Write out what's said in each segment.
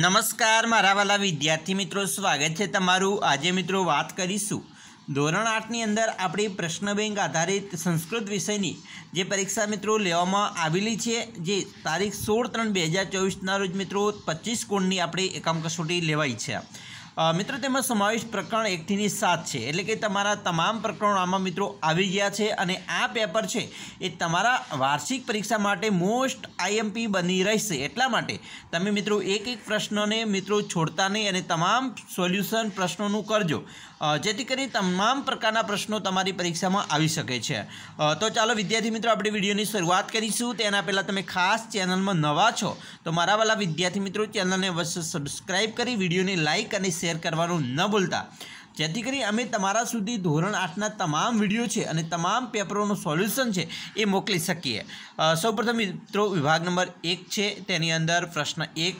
નમસ્કાર મારા વાલા વિદ્યાર્થી મિત્રો સ્વાગત છે તમારું આજે મિત્રો વાત કરીશું ધોરણ આઠની અંદર આપણી પ્રશ્ન બેંક આધારિત સંસ્કૃત વિષયની જે પરીક્ષા મિત્રો લેવામાં આવેલી છે જે તારીખ સોળ ત્રણ બે હજાર ચોવીસના રોજ મિત્રો પચીસ કોણની આપણી એકમ કસોટી લેવાઈ છે મિત્રો તેમાં સમાવેશ પ્રકરણ એકથીની સાત છે એટલે કે તમારા તમામ પ્રકરણો આમાં મિત્રો આવી ગયા છે અને આ પેપર છે એ તમારા વાર્ષિક પરીક્ષા માટે મોસ્ટ આઈએમપી બની રહેશે એટલા માટે તમે મિત્રો એક એક પ્રશ્નને મિત્રો છોડતા નહીં અને તમામ સોલ્યુશન પ્રશ્નોનું કરજો જેથી કરી તમામ પ્રકારના પ્રશ્નો તમારી પરીક્ષામાં આવી શકે છે તો ચાલો વિદ્યાર્થી મિત્રો આપણે વિડીયોની શરૂઆત કરીશું તેના પહેલાં તમે ખાસ ચેનલમાં નવા છો તો મારા વાલા વિદ્યાર્થી મિત્રો ચેનલને અવશ્ય સબસ્ક્રાઈબ કરી વિડીયોને લાઇક અને શેર કરવાનું ન ભૂલતા જેથી કરી અમે તમારા સુધી ધોરણ આઠના તમામ વિડીયો છે અને તમામ પેપરોનું સોલ્યુશન છે એ મોકલી શકીએ સૌપ્રથમ મિત્રો વિભાગ નંબર એક છે તેની અંદર પ્રશ્ન એક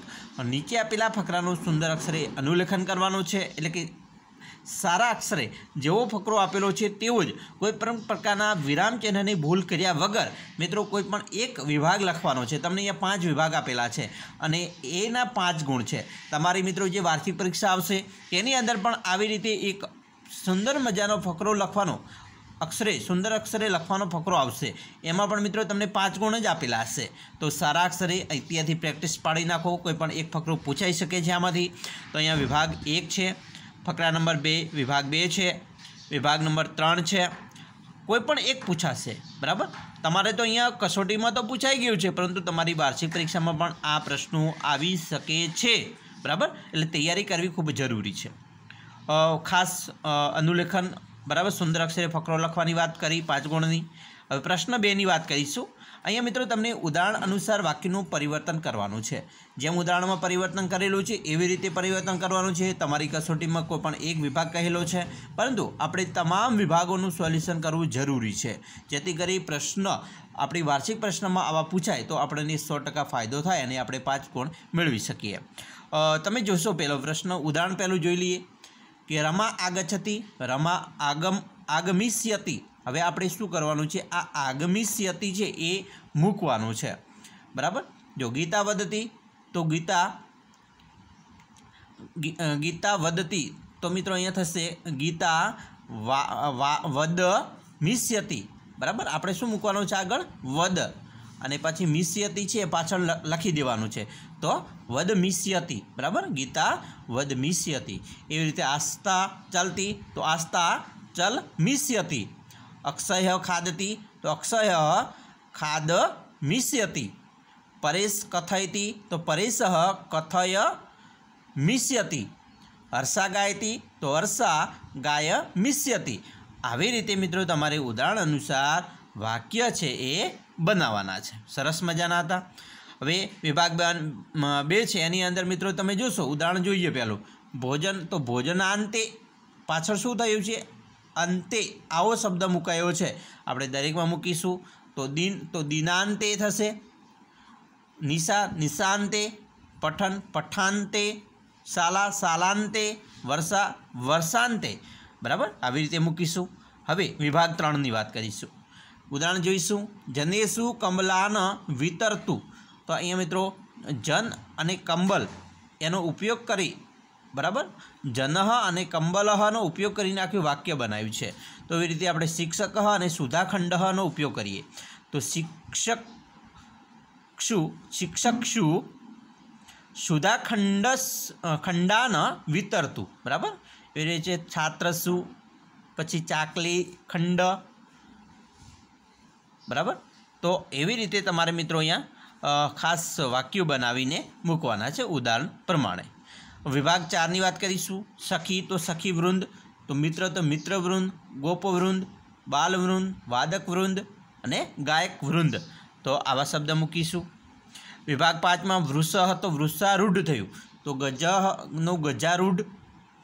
નીચે આપેલા ફકરાનું સુંદર અક્ષરે અનુલેખન કરવાનું છે એટલે કે સારા અક્ષરે જેવો ફકરો આપેલો છે તેવો જ કોઈપણ પ્રકારના વિરામ ચિહ્નની ભૂલ કર્યા વગર મિત્રો કોઈપણ એક વિભાગ લખવાનો છે તમને અહીંયા પાંચ વિભાગ આપેલા છે અને એના પાંચ ગુણ છે તમારી મિત્રો જે વાર્ષિક પરીક્ષા આવશે તેની અંદર પણ આવી રીતે એક સુંદર મજાનો ફકરો લખવાનો અક્ષરે સુંદર અક્ષરે લખવાનો ફકરો આવશે એમાં પણ મિત્રો તમને પાંચ ગુણ જ આપેલા હશે તો સારા અક્ષરે અત્યારથી પ્રેક્ટિસ પાડી નાખો કોઈ પણ એક ફકરો પૂછાઈ શકે છે આમાંથી તો અહીંયા વિભાગ એક છે ફકરા નંબર બે વિભાગ બે છે વિભાગ નંબર ત્રણ છે કોઈપણ એક પૂછાશે બરાબર તમારે તો અહીંયા કસોટીમાં તો પૂછાઈ ગયું છે પરંતુ તમારી વાર્ષિક પરીક્ષામાં પણ આ પ્રશ્નો આવી શકે છે બરાબર એટલે તૈયારી કરવી ખૂબ જરૂરી છે ખાસ અનુલેખન બરાબર સુંદર અક્ષરે ફકરો લખવાની વાત કરી પાંચ ગુણની હવે પ્રશ્ન બેની વાત કરીશું અહીંયા મિત્રો તમને ઉદાહરણ અનુસાર વાક્યનું પરિવર્તન કરવાનું છે જેમ ઉદાહરણમાં પરિવર્તન કરેલું છે એવી રીતે પરિવર્તન કરવાનું છે તમારી કસોટીમાં કોઈ પણ એક વિભાગ કહેલો છે પરંતુ આપણે તમામ વિભાગોનું સોલ્યુશન કરવું જરૂરી છે જેથી કરી પ્રશ્ન આપણી વાર્ષિક પ્રશ્નમાં આવા પૂછાય તો આપણને સો ટકા ફાયદો થાય અને આપણે પાંચ ગુણ મેળવી શકીએ તમે જોશો પહેલો પ્રશ્ન ઉદાહરણ પહેલું જોઈ લઈએ કે રમા આગચ્છતી રમા આગમ આગમિષ્યતી હવે આપણે શું કરવાનું છે આ આગમી સ્યતિ છે એ મૂકવાનું છે બરાબર જો ગીતા વધતી તો ગીતા ગીતા વધતી તો મિત્રો અહીંયા થશે ગીતા વદ મિષ્યતી બરાબર આપણે શું મૂકવાનું છે આગળ વદ અને પછી મિષ્યતી છે પાછળ લખી દેવાનું છે તો વદ મિષ્યતી બરાબર ગીતા વદ મિષ્યતી એવી રીતે આસ્થા ચાલતી તો આસ્થા ચલ મિષ્યતી અક્ષય ખાદતી તો અક્ષય ખાદ મિષ્યતી પરેશ કથયતી તો પરેશ કથય મિષ્યતી અર્ષા ગાયતી તો અર્ષા ગાય મિષ્યતી આવી રીતે મિત્રો તમારે ઉદાહરણ અનુસાર વાક્ય છે એ બનાવવાના છે સરસ મજાના હતા હવે વિભાગ બે છે એની અંદર મિત્રો તમે જોશો ઉદાહરણ જોઈએ પહેલું ભોજન તો ભોજનાંતે પાછળ શું થયું છે અંતે આવો શબ્દ મુકાયો છે આપણે દરેકમાં મૂકીશું તો દિન તો દિનાંતે થશે નિશા નિશાંતે પઠન પઠાંતે શાલા શાલાંતે વર્ષા વર્ષાંતે બરાબર આવી રીતે મૂકીશું હવે વિભાગ ત્રણની વાત કરીશું ઉદાહરણ જોઈશું જનેશું કમલાન વિતરતું તો અહીંયા મિત્રો જન અને કંબલ એનો ઉપયોગ કરી બરાબર જનહ અને કંબલહનો ઉપયોગ કરીને આખું વાક્ય બનાવ્યું છે તો એવી રીતે આપણે શિક્ષક અને સુધાખંડહનો ઉપયોગ કરીએ તો શિક્ષક શું ક્ષુ શિક્ષક્ષુ સુધાખંડ ખંડાન વિતરતું બરાબર એવી રીતે છે છાત્રસુ પછી ચાકલી ખંડ બરાબર તો એવી રીતે તમારે મિત્રો અહીંયા ખાસ વાક્યો બનાવીને મૂકવાના છે ઉદાહરણ પ્રમાણે વિભાગ ચારની વાત કરીશું સખી તો સખી વૃંદ તો મિત્ર તો મિત્ર વૃંદ ગોપ વૃંદ બાલ વૃંદ વાદક વૃંદ અને ગાયક વૃંદ તો આવા શબ્દ મૂકીશું વિભાગ પાંચમાં વૃષ તો વૃક્ષારૂઢ થયું તો ગજનું ગજારૂઢ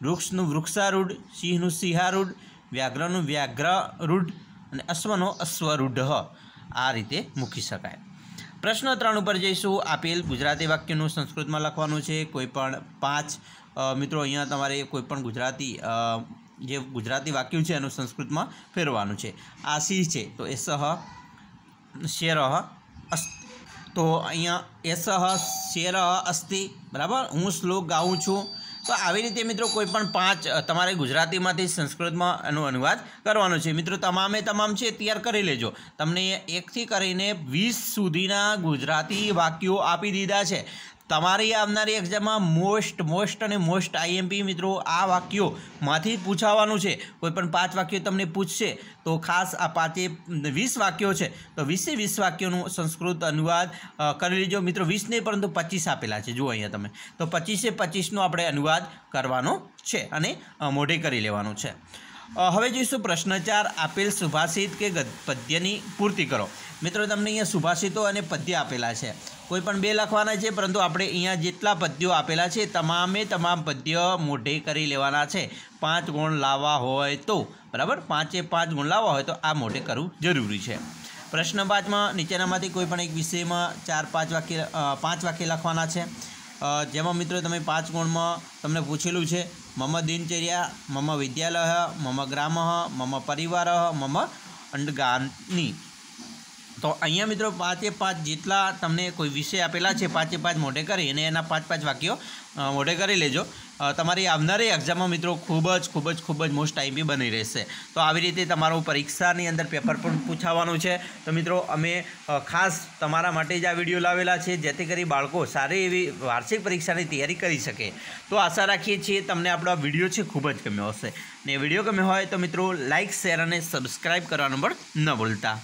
વૃક્ષનું વૃક્ષારૂઢ સિંહનું સિંહારૂઢ વ્યાઘ્રનું વ્યાઘ્રરૂઢ અને અશ્વનો અશ્વરૂઢ આ રીતે મૂકી શકાય પ્રશ્ન ત્રણ ઉપર જઈશું આપેલ ગુજરાતી વાક્યનું સંસ્કૃતમાં લખવાનું છે કોઈપણ પાંચ મિત્રો અહીંયા તમારે કોઈપણ ગુજરાતી જે ગુજરાતી વાક્યું છે એનું સંસ્કૃતમાં ફેરવાનું છે આ સિંહ છે તો એ સહ શેરહ તો અહીંયા એસહ શેરહ અસ્થિ બરાબર હું શ્લોક ગાઉં છું તો આવી રીતે મિત્રો કોઈપણ પાંચ તમારે ગુજરાતીમાંથી સંસ્કૃતમાં એનો અનુવાદ કરવાનો છે મિત્રો તમામે તમામ છે તૈયાર કરી લેજો તમને એકથી કરીને વીસ સુધીના ગુજરાતી વાક્યો આપી દીધા છે તમારી આવનારી એક્ઝામમાં મોસ્ટ મોસ્ટ અને મોસ્ટ આઈએમપી મિત્રો આ વાક્યોમાંથી પૂછાવાનું છે કોઈપણ પાંચ વાક્યો તમને પૂછશે તો ખાસ આ પાંચે વીસ વાક્યો છે તો વીસે વીસ વાક્યોનું સંસ્કૃત અનુવાદ કરી લેજો મિત્રો વીસ નહીં પરંતુ પચીસ આપેલા છે જુઓ અહીંયા તમે તો પચીસે પચીસનો આપણે અનુવાદ કરવાનો છે અને મોઢે કરી લેવાનું છે હવે જોઈશું પ્રશ્ન ચાર આપેલ સુભાષિત કે પદ્યની પૂર્તિ કરો મિત્રો તમને અહીંયા સુભાષિતો અને પદ્ય આપેલા છે કોઈ પણ બે લખવાના છે પરંતુ આપણે અહીંયા જેટલા પદ્યો આપેલા છે તમામે તમામ પદ્ય મોઢે કરી લેવાના છે પાંચ ગુણ લાવવા હોય તો બરાબર પાંચે પાંચ ગુણ લાવવા હોય તો આ મોઢે કરવું જરૂરી છે પ્રશ્ન પાંચમાં નીચેનામાંથી કોઈ પણ એક વિષયમાં ચાર પાંચ વાક્ય પાંચ વાક્ય લખવાના છે જેમાં મિત્રો તમે પાંચ ગુણમાં તમને પૂછેલું છે મમ દિનચર્યા મમ વિદ્યાલય મમ ગ્રામ મમ પરિવાર મમ અંડગાની તો અહીંયા મિત્રો પાંચે પાંચ જેટલા તમને કોઈ વિષય આપેલા છે પાંચે પાંચ મોઢે કરી અને એના પાંચ પાંચ વાક્યો મોઢે કરી લેજો તમારી આવનારી એક્ઝામમાં મિત્રો ખૂબ જ ખૂબ જ ખૂબ જ મોસ્ટ ટાઈમ બી બની રહેશે તો આવી રીતે તમારું પરીક્ષાની અંદર પેપર પણ પૂછાવાનું છે તો મિત્રો અમે ખાસ તમારા માટે જ આ વિડીયો લાવેલા છે જેથી કરી બાળકો સારી એવી વાર્ષિક પરીક્ષાની તૈયારી કરી શકે તો આશા રાખીએ છીએ તમને આપણો આ વિડીયો છે ખૂબ જ ગમ્યો હશે ને વિડીયો ગમ્યો હોય તો મિત્રો લાઇક શેર અને સબસ્ક્રાઈબ કરવાનું પણ ન ભૂલતા